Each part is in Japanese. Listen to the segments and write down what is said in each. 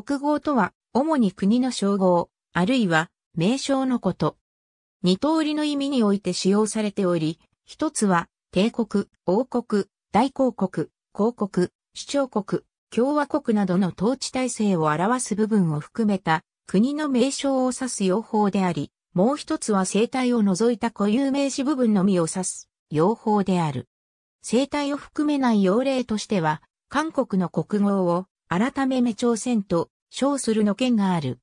国号とは、主に国の称号、あるいは名称のこと。二通りの意味において使用されており、一つは、帝国、王国、大公国、公国、主張国、共和国などの統治体制を表す部分を含めた国の名称を指す用法であり、もう一つは生体を除いた固有名詞部分のみを指す用法である。生体を含めない用例としては、韓国の国号を改めめ朝鮮と称するの件がある。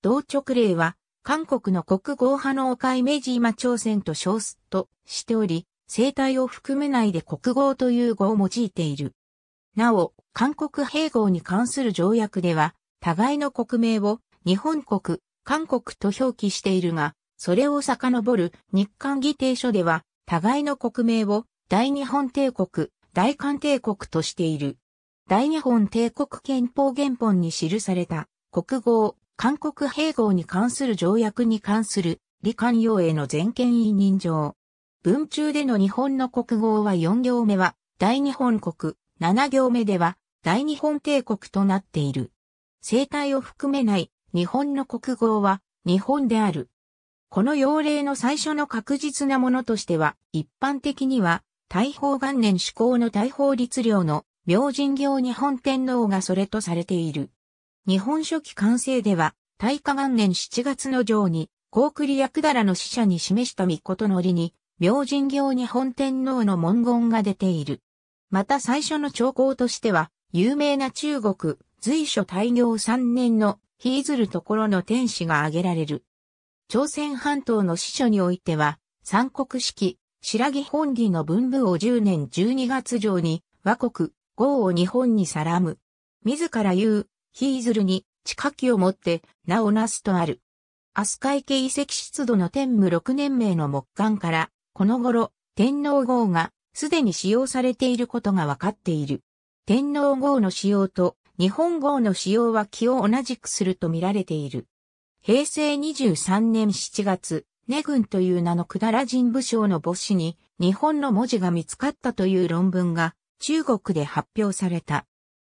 同直令は、韓国の国語派の岡井明治今朝鮮と称すとしており、生態を含めないで国語という語を用いている。なお、韓国併合に関する条約では、互いの国名を日本国、韓国と表記しているが、それを遡る日韓議定書では、互いの国名を大日本帝国、大韓帝国としている。大日本帝国憲法原本に記された国号、韓国併合に関する条約に関する理官用への全権委任状。文中での日本の国号は4行目は大日本国、7行目では大日本帝国となっている。生態を含めない日本の国号は日本である。この要令の最初の確実なものとしては、一般的には、大法元年施行の大法律令の明神行日本天皇がそれとされている。日本書紀完成では、大化元年7月の上に、高栗役だらの使者に示した御事のりに、明神行日本天皇の文言が出ている。また最初の兆候としては、有名な中国、随所大行3年の、ひいずるところの天使が挙げられる。朝鮮半島の司書においては、三国式、白木本義の文部を10年12月上に、和国、号を日本にさらむ。自ら言う、ヒーズルに、地下機を持って、名をなすとある。アスカイ遺跡出土の天武六年名の木簡から、この頃、天皇号が、すでに使用されていることが分かっている。天皇号の使用と、日本号の使用は気を同じくすると見られている。平成23年7月、ネ軍という名のくだら人武将の墓誌に日本の文字が見つかったという論文が中国で発表された。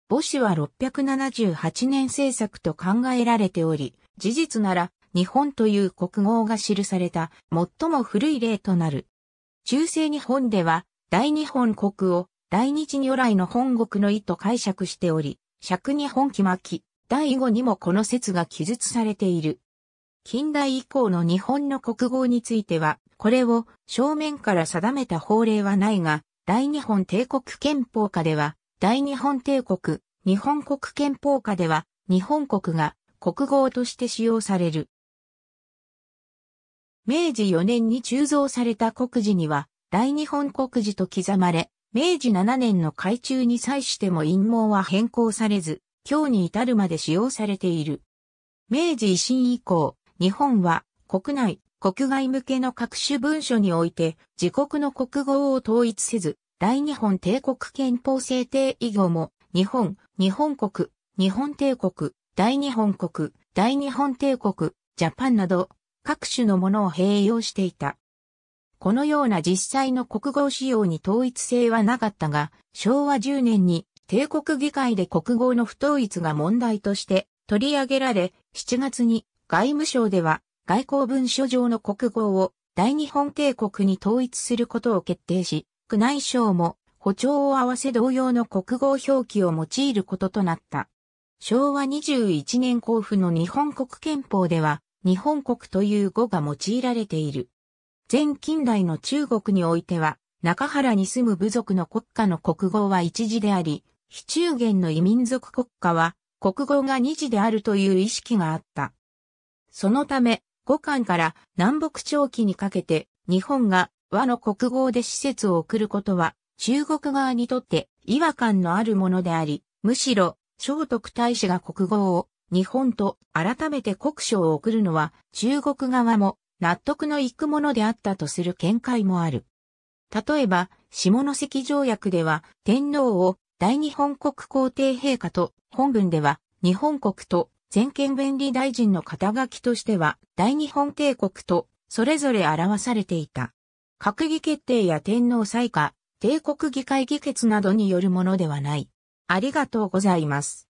母子は678年制作と考えられており、事実なら日本という国号が記された最も古い例となる。中世日本では大日本国を大日如来の本国の意と解釈しており、尺日本期巻第5にもこの説が記述されている。近代以降の日本の国号については、これを正面から定めた法令はないが、大日本帝国憲法下では、大日本帝国、日本国憲法下では、日本国が国号として使用される。明治4年に鋳造された国字には、大日本国字と刻まれ、明治7年の改鋳に際しても陰謀は変更されず、今日に至るまで使用されている。明治維新以降、日本は国内、国外向けの各種文書において、自国の国語を統一せず、大日本帝国憲法制定以後も、日本、日本国、日本帝国、大日本国、大日本帝国、ジャパンなど、各種のものを併用していた。このような実際の国語使用に統一性はなかったが、昭和10年に帝国議会で国語の不統一が問題として取り上げられ、7月に外務省では外交文書上の国号を大日本帝国に統一することを決定し、宮内省も歩調を合わせ同様の国語表記を用いることとなった。昭和21年交付の日本国憲法では、日本国という語が用いられている。前近代の中国においては、中原に住む部族の国家の国語は一字であり、非中原の異民族国家は国語が二字であるという意識があった。そのため、五巻から南北朝期にかけて日本が和の国号で施設を送ることは中国側にとって違和感のあるものであり、むしろ聖徳太子が国号を日本と改めて国書を送るのは中国側も納得のいくものであったとする見解もある。例えば、下関条約では天皇を大日本国皇帝陛下と本文では日本国と全権便利大臣の肩書きとしては、大日本帝国と、それぞれ表されていた。閣議決定や天皇裁下、帝国議会議決などによるものではない。ありがとうございます。